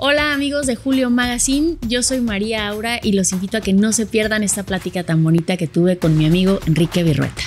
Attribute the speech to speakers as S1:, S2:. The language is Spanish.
S1: Hola amigos de Julio Magazine, yo soy María Aura y los invito a que no se pierdan esta plática tan bonita que tuve con mi amigo Enrique Virrueta.